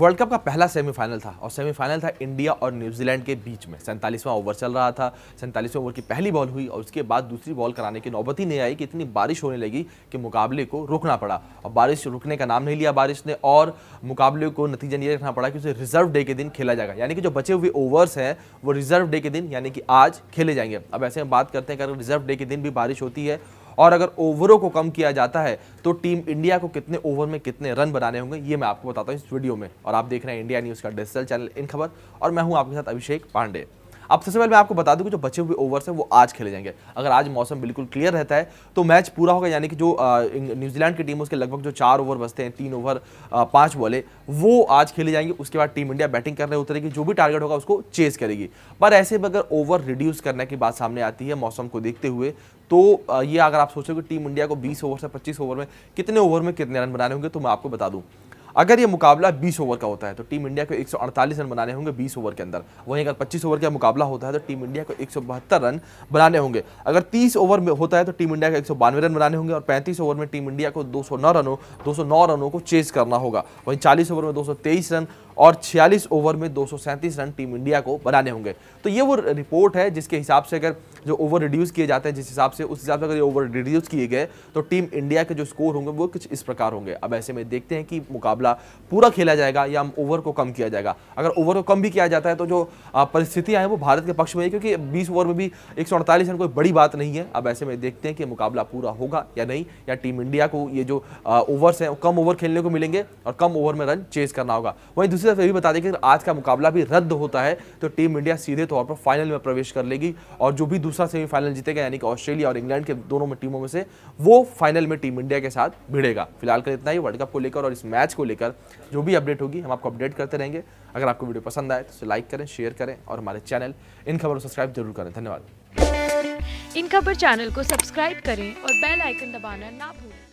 world cup का पहला semifinal था और सेमीफाइनल था इंडिया और न्यूजीलैंड के बीच में सैंतालीसवां ओवर चल रहा था सैंतालीसवें ओवर की पहली बॉल हुई और उसके बाद दूसरी बॉल कराने की नौबत ही नहीं आई कि इतनी बारिश होने लगी कि मुकाबले को रोकना पड़ा और बारिश रुकने का नाम नहीं लिया बारिश ने और मुकाबले को नतीजा नहीं रखना पड़ा कि उसे रिजर्व डे के दिन खेला जाएगा यानी कि जो बचे हुए ओवर्स हैं वो रिजर्व डे के दिन यानी कि आज खेले जाएंगे अब ऐसे हम बात करते हैं अगर रिजर्व डे के दिन भी बारिश होती है और अगर ओवरों को कम किया जाता है तो टीम इंडिया को कितने ओवर में कितने रन बनाने होंगे ये मैं आपको बताता हूँ इस वीडियो में और आप देख रहे हैं इंडिया न्यूज़ का डिजिटल चैनल इन खबर और मैं हूँ आपके साथ अभिषेक पांडे अब सबसे पहले मैं आपको बता दूं कि जो बचे हुए ओवर्स हैं वो आज खेले जाएंगे अगर आज मौसम बिल्कुल क्लियर रहता है तो मैच पूरा होगा यानी कि जो न्यूजीलैंड की टीम उसके लगभग जो चार ओवर बचते हैं तीन ओवर पाँच बॉले वो आज खेले जाएंगे उसके बाद टीम इंडिया बैटिंग करने उतरेगी जो भी टारगेट होगा उसको चेस करेगी पर ऐसे में अगर ओवर रिड्यूस करने की बात सामने आती है मौसम को देखते हुए तो ये अगर आप सोचो कि टीम इंडिया को 20 ओवर से 25 ओवर में कितने ओवर में कितने रन बनाने होंगे तो मैं आपको बता दूं अगर ये मुकाबला 20 ओवर का होता है तो टीम इंडिया को 148 रन बनाने होंगे 20 ओवर के अंदर वहीं अगर 25 ओवर का मुकाबला होता है तो टीम इंडिया को एक रन बनाने होंगे अगर 30 ओवर में होता है तो टीम इंडिया को एक रन बनाने होंगे और 35 ओवर में टीम इंडिया को 209 रनों 209 रनों को चेज करना होगा वहीं 40 ओवर में 223 रन और 46 ओवर में दो रन टीम इंडिया को बनाने होंगे तो ये वो रिपोर्ट है जिसके हिसाब से अगर जो ओवर रिड्यूस किए जाते हैं जिस हिसाब से उस हिसाब से अगर ये ओवर रिड्यूस किए गए तो टीम इंडिया के जो स्कोर होंगे वो कुछ इस प्रकार होंगे अब ऐसे में देखते हैं कि मुकाबला पूरा खेला जाएगा या ओवर को कम किया जाएगा अगर ओवर को कम भी किया जाता है तो जो परिस्थितियाँ हैं वो भारत के पक्ष में है क्योंकि बीस ओवर में भी एक रन कोई बड़ी बात नहीं है अब ऐसे में देखते हैं कि मुकाबला पूरा होगा या नहीं या टीम इंडिया को ये जो ओवर्स हैं कम ओवर खेलने को मिलेंगे और कम ओवर में रन चेज करना होगा वहीं दूसरी तरफ ये भी बता दें कि अगर आज का मुकाबला भी रद्द होता है तो टीम इंडिया सीधे तौर पर फाइनल में प्रवेश कर लेगी और जो भी दूसरा सेमीफाइनल जीतेगा यानी कि ऑस्ट्रेलिया और इंग्लैंड के दोनों में टीमों में से वो फाइनल में टीम इंडिया के साथ भिड़ेगा फिलहाल कर इतना ही वर्ल्ड कप को लेकर और इस मैच को लेकर जो भी अपडेट होगी हम आपको अपडेट करते रहेंगे अगर आपको वीडियो पसंद आए तो उसे लाइक करें शेयर करें और हमारे चैनल इन खबर को सब्सक्राइब जरूर करें धन्यवाद इन खबर चैनल को सब्सक्राइब करें और बेल आइकन दबाना ना भूलें